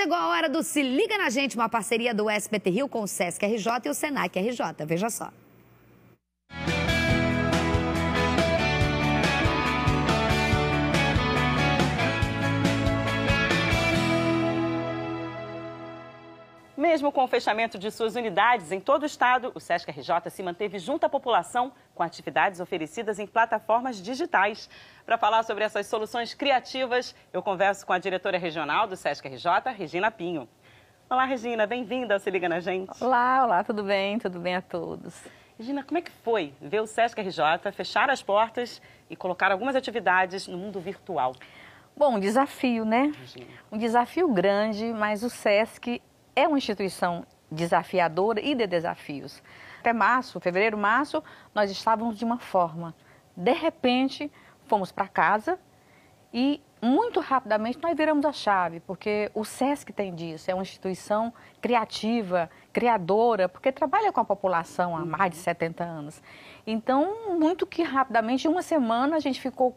Chegou a hora do Se Liga na Gente, uma parceria do SBT Rio com o Sesc RJ e o Senac RJ. Veja só. Mesmo com o fechamento de suas unidades em todo o estado, o Sesc RJ se manteve junto à população com atividades oferecidas em plataformas digitais. Para falar sobre essas soluções criativas, eu converso com a diretora regional do Sesc RJ, Regina Pinho. Olá, Regina, bem-vinda ao Se Liga na Gente. Olá, olá, tudo bem? Tudo bem a todos. Regina, como é que foi ver o Sesc RJ fechar as portas e colocar algumas atividades no mundo virtual? Bom, um desafio, né? Um desafio grande, mas o SESC é uma instituição desafiadora e de desafios. Até março, fevereiro, março, nós estávamos de uma forma. De repente, fomos para casa e muito rapidamente nós viramos a chave, porque o SESC tem disso, é uma instituição criativa, criadora, porque trabalha com a população há mais de 70 anos. Então, muito que rapidamente, em uma semana, a gente ficou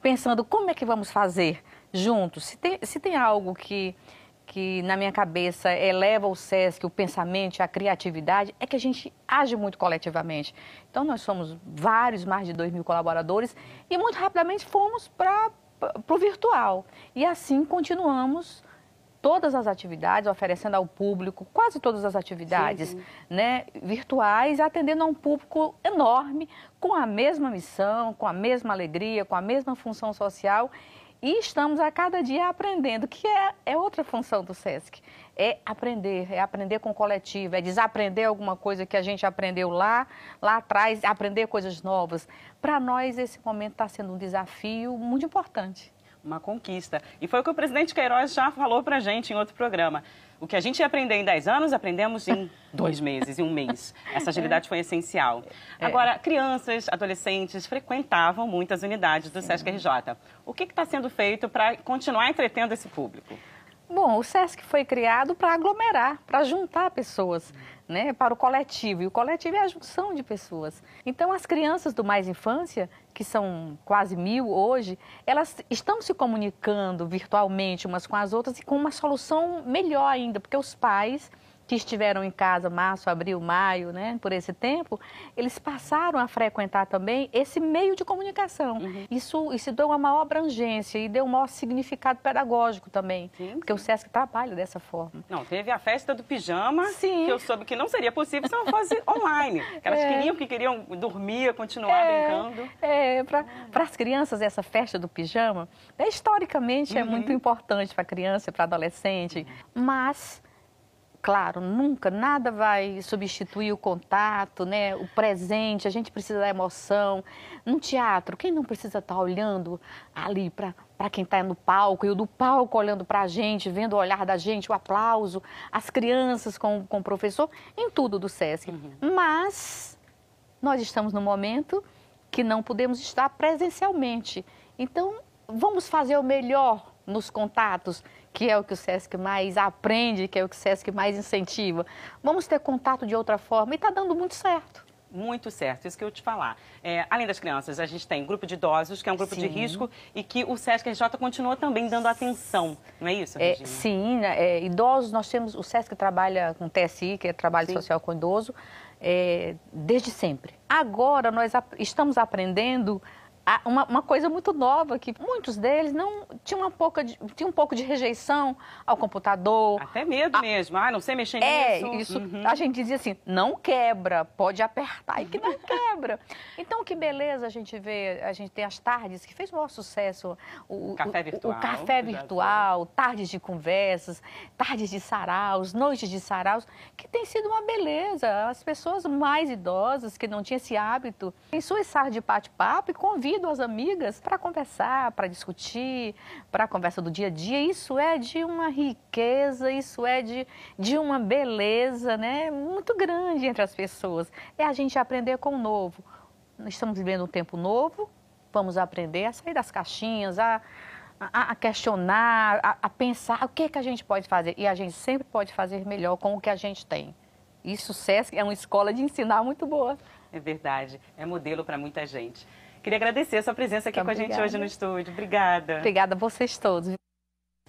pensando como é que vamos fazer juntos. Se tem, se tem algo que que na minha cabeça eleva o SESC, o pensamento, a criatividade, é que a gente age muito coletivamente. Então, nós somos vários, mais de 2 mil colaboradores, e muito rapidamente fomos para o virtual. E assim continuamos todas as atividades, oferecendo ao público quase todas as atividades sim, sim. Né, virtuais, atendendo a um público enorme, com a mesma missão, com a mesma alegria, com a mesma função social e estamos a cada dia aprendendo, que é, é outra função do SESC. É aprender, é aprender com o coletivo, é desaprender alguma coisa que a gente aprendeu lá, lá atrás, aprender coisas novas. Para nós, esse momento está sendo um desafio muito importante uma conquista. E foi o que o presidente Queiroz já falou para a gente em outro programa. O que a gente ia aprender em 10 anos, aprendemos em dois meses, em um mês. Essa agilidade é. foi essencial. É. Agora, crianças, adolescentes frequentavam muitas unidades do Sim. SESC-RJ. O que está sendo feito para continuar entretendo esse público? Bom, o SESC foi criado para aglomerar, para juntar pessoas, né, para o coletivo. E o coletivo é a junção de pessoas. Então, as crianças do Mais Infância, que são quase mil hoje, elas estão se comunicando virtualmente umas com as outras e com uma solução melhor ainda, porque os pais que estiveram em casa março, abril, maio, né, por esse tempo, eles passaram a frequentar também esse meio de comunicação. Uhum. Isso, isso deu uma maior abrangência e deu um maior significado pedagógico também, sim, porque sim. o SESC trabalha dessa forma. Não, teve a festa do pijama, sim. que eu soube que não seria possível se não fosse online. Elas é. queriam que queriam dormir, continuar é. brincando. É, para as crianças essa festa do pijama, né, é historicamente uhum. é muito importante para criança e para adolescente, uhum. mas claro, nunca, nada vai substituir o contato, né? O presente, a gente precisa da emoção. Num teatro, quem não precisa estar tá olhando ali para para quem está no palco, e o do palco olhando para a gente, vendo o olhar da gente, o aplauso, as crianças com, com o professor, em tudo do SESC. Uhum. Mas nós estamos num momento que não podemos estar presencialmente. Então, vamos fazer o melhor nos contatos, que é o que o SESC mais aprende, que é o que o SESC mais incentiva. Vamos ter contato de outra forma e está dando muito certo. Muito certo, isso que eu te falar. É, além das crianças, a gente tem grupo de idosos, que é um grupo sim. de risco, e que o SESC RJ continua também dando atenção, não é isso, É, sim, né? é, idosos, nós temos, o SESC trabalha com TSI, que é Trabalho sim. Social com Idoso, é, desde sempre. Agora, nós estamos aprendendo uma, uma, coisa muito nova que muitos deles não tinham, uma pouca de, tinham um pouco de rejeição ao computador. Até medo a, mesmo, ah, não sei mexer é, nisso. É, isso uhum. a gente dizia assim, não quebra, pode apertar e que não quebra. então que beleza a gente vê, a gente tem as tardes que fez o maior sucesso, o café virtual, o, o café virtual tardes de conversas, tardes de saraus, noites de saraus, que tem sido uma beleza. As pessoas mais idosas que não tinham esse hábito, em suas salas de bate-papo e convite convido as amigas para conversar, para discutir, para a conversa do dia a dia. Isso é de uma riqueza, isso é de, de uma beleza né? muito grande entre as pessoas. É a gente aprender com o novo. Estamos vivendo um tempo novo, vamos aprender a sair das caixinhas, a, a, a questionar, a, a pensar o que, é que a gente pode fazer. E a gente sempre pode fazer melhor com o que a gente tem. Isso, sucesso é uma escola de ensinar muito boa. É verdade, é modelo para muita gente. Queria agradecer a sua presença aqui com a gente hoje no estúdio. Obrigada. Obrigada a vocês todos.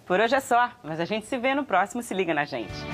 Por hoje é só, mas a gente se vê no próximo Se Liga na Gente.